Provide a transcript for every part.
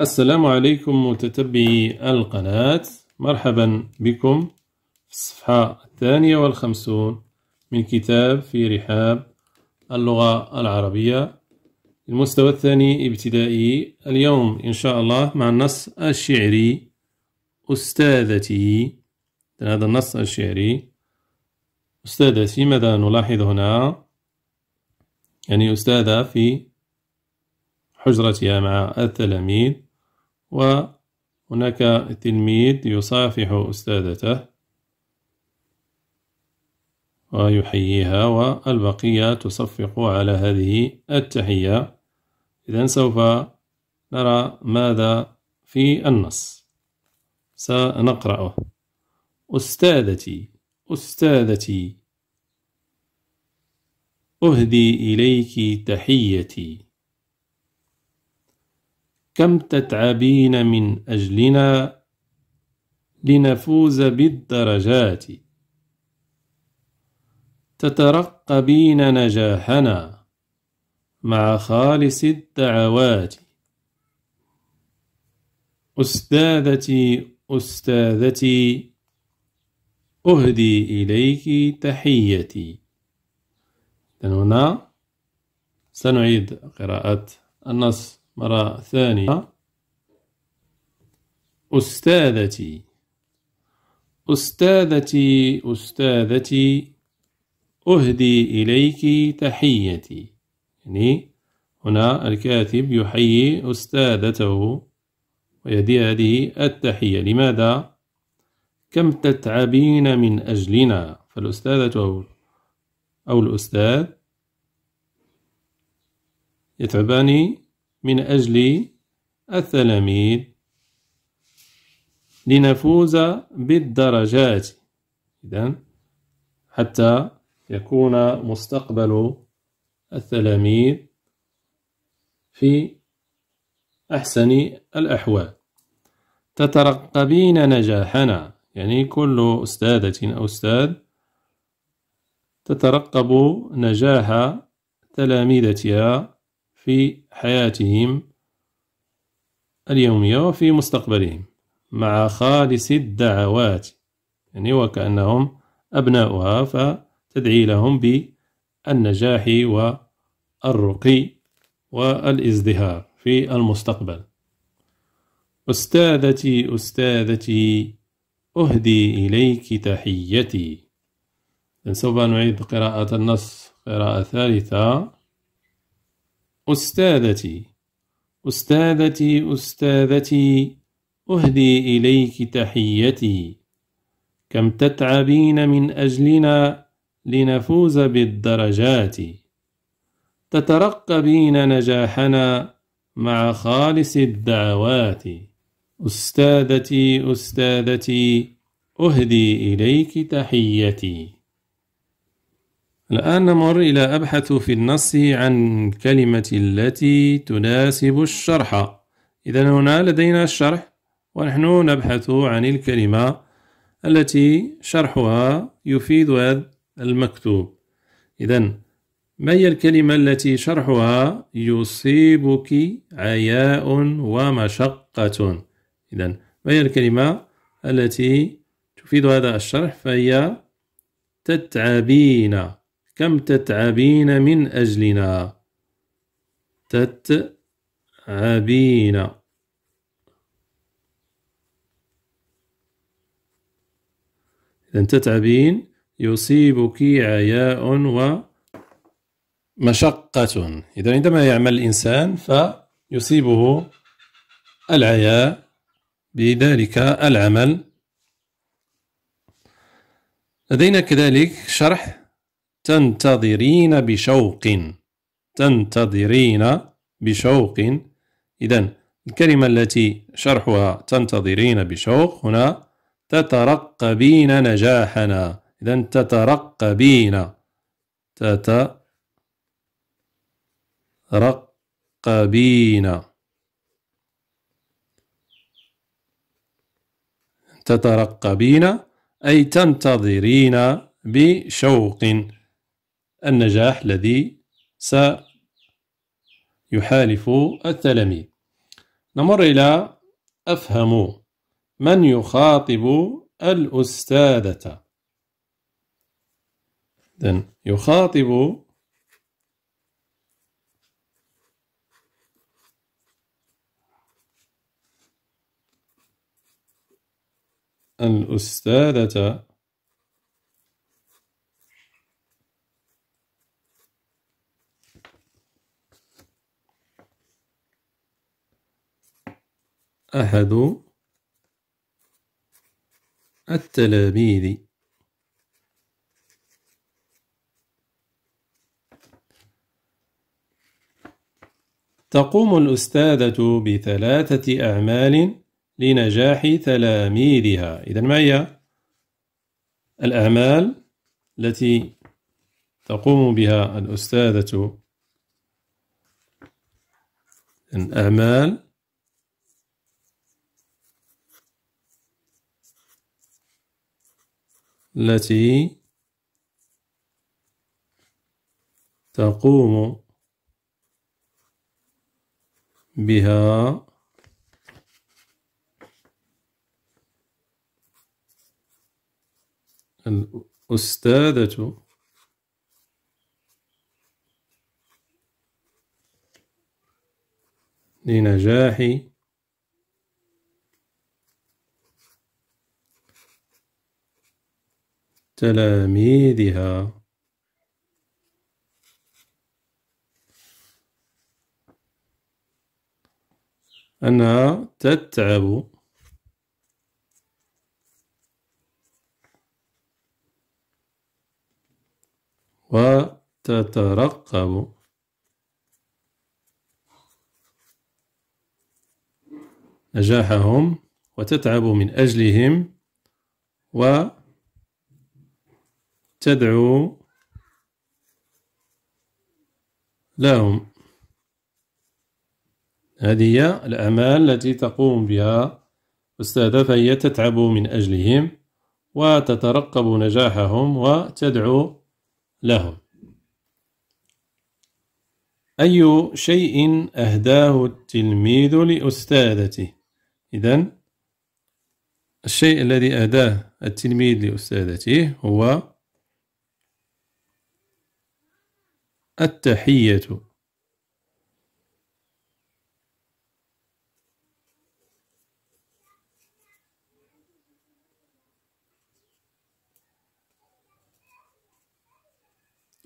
السلام عليكم متتبعي القناة مرحبا بكم في الصفحة الثانية والخمسون من كتاب في رحاب اللغة العربية المستوى الثاني ابتدائي اليوم إن شاء الله مع النص الشعري أستاذتي هذا النص الشعري أستاذتي ماذا نلاحظ هنا يعني أستاذة في حجرتها مع التلاميذ وهناك تلميذ يصافح أستاذته ويحييها والبقية تصفق على هذه التحية إذا سوف نرى ماذا في النص سنقرأه أستاذتي أستاذتي أهدي إليك تحيتي كم تتعبين من أجلنا لنفوز بالدرجات تترقبين نجاحنا مع خالص الدعوات أستاذتي أستاذتي أهدي إليك تحيتي هنا سنعيد قراءة النص مرة ثانية أستاذتي أستاذتي أستاذتي أهدي إليك تحيتي يعني هنا الكاتب يحيي أستاذته ويدي هذه التحية لماذا؟ كم تتعبين من أجلنا فالأستاذة أو الأستاذ يتعبان من أجل التلاميذ لنفوز بالدرجات إذا حتى يكون مستقبل التلاميذ في أحسن الأحوال تترقبين نجاحنا يعني كل أستاذة أو أستاذ تترقب نجاح تلاميذتها في حياتهم اليومية وفي مستقبلهم مع خالص الدعوات يعني وكأنهم أبناؤها فتدعي لهم بالنجاح والرقي والازدهار في المستقبل أستاذتي أستاذتي أهدي إليك تحيتي سوف نعيد قراءة النص قراءة ثالثة أستاذتي أستاذتي أستاذتي أهدي إليك تحيتي كم تتعبين من أجلنا لنفوز بالدرجات تترقبين نجاحنا مع خالص الدعوات أستاذتي أستاذتي أهدي إليك تحيتي الآن نمر إلى أبحث في النص عن كلمة التي تناسب الشرح إذا هنا لدينا الشرح ونحن نبحث عن الكلمة التي شرحها يفيد هذا المكتوب إذا ما هي الكلمة التي شرحها يصيبك عياء ومشقة إذا ما هي الكلمة التي تفيد هذا الشرح فهي تتعبين كم تتعبين من أجلنا تتعبين إذا تتعبين يصيبك عياء ومشقة إذا عندما يعمل الإنسان فيصيبه العياء بذلك العمل لدينا كذلك شرح تنتظرين بشوق تنتظرين بشوق إذا الكلمة التي شرحها تنتظرين بشوق هنا تترقبين نجاحنا إذا تترقبين تترقبين تترقبين أي تنتظرين بشوق النجاح الذي سيحالف التلاميذ نمر إلى أفهم من يخاطب الأستاذة إذن يخاطب الأستاذة أحد التلاميذ تقوم الأستاذة بثلاثة أعمال لنجاح تلاميذها إذا ما هي الأعمال التي تقوم بها الأستاذة الأعمال التي تقوم بها الأستاذة لنجاح تلاميذها أنها تتعب وتترقب نجاحهم وتتعب من أجلهم و تدعو لهم هذه هي الأعمال التي تقوم بها أستاذة فهي تتعب من أجلهم وتترقب نجاحهم وتدعو لهم أي شيء أهداه التلميذ لأستاذته إذا الشيء الذي أهداه التلميذ لأستاذته هو التحية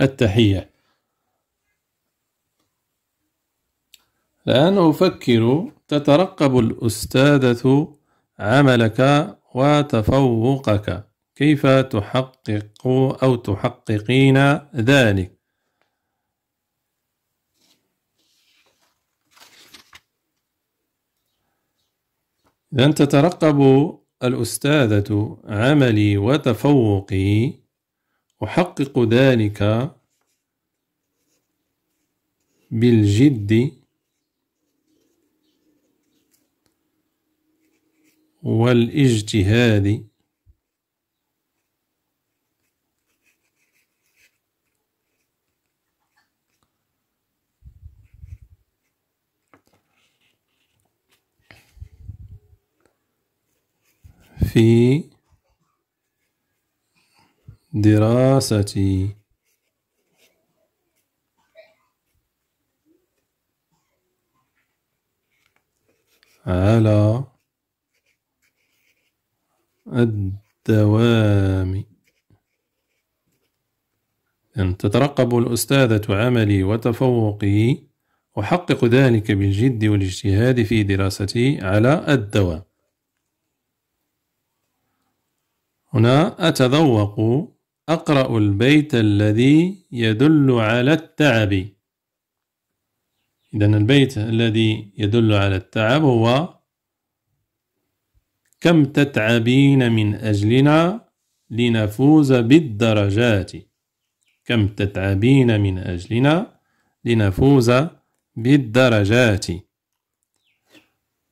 التحية الآن أفكر تترقب الأستاذة عملك وتفوقك كيف تحقق أو تحققين ذلك لن تترقب الأستاذة عملي وتفوقي أحقق ذلك بالجد والاجتهاد في دراستي على الدوام أن تترقب الأستاذة عملي وتفوقي أحقق ذلك بالجد والاجتهاد في دراستي على الدوام هنا أتذوق أقرأ البيت الذي يدل على التعب إذا البيت الذي يدل على التعب هو كم تتعبين من أجلنا لنفوز بالدرجات كم تتعبين من أجلنا لنفوز بالدرجات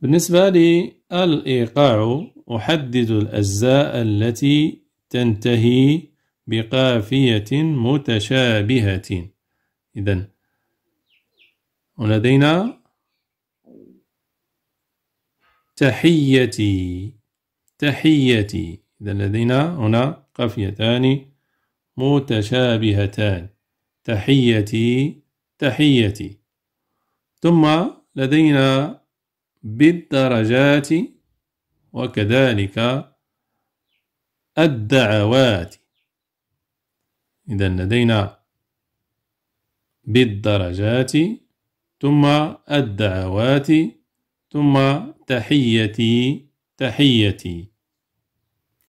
بالنسبة لي الإيقاع أحدد الأجزاء التي تنتهي بقافية متشابهة إذا ولدينا تحيتي تحيتي إذا لدينا هنا قافيتان متشابهتان تحيتي تحيتي ثم لدينا بالدرجات وكذلك الدعوات إذا لدينا بالدرجات ثم الدعوات ثم تحيتي تحيتي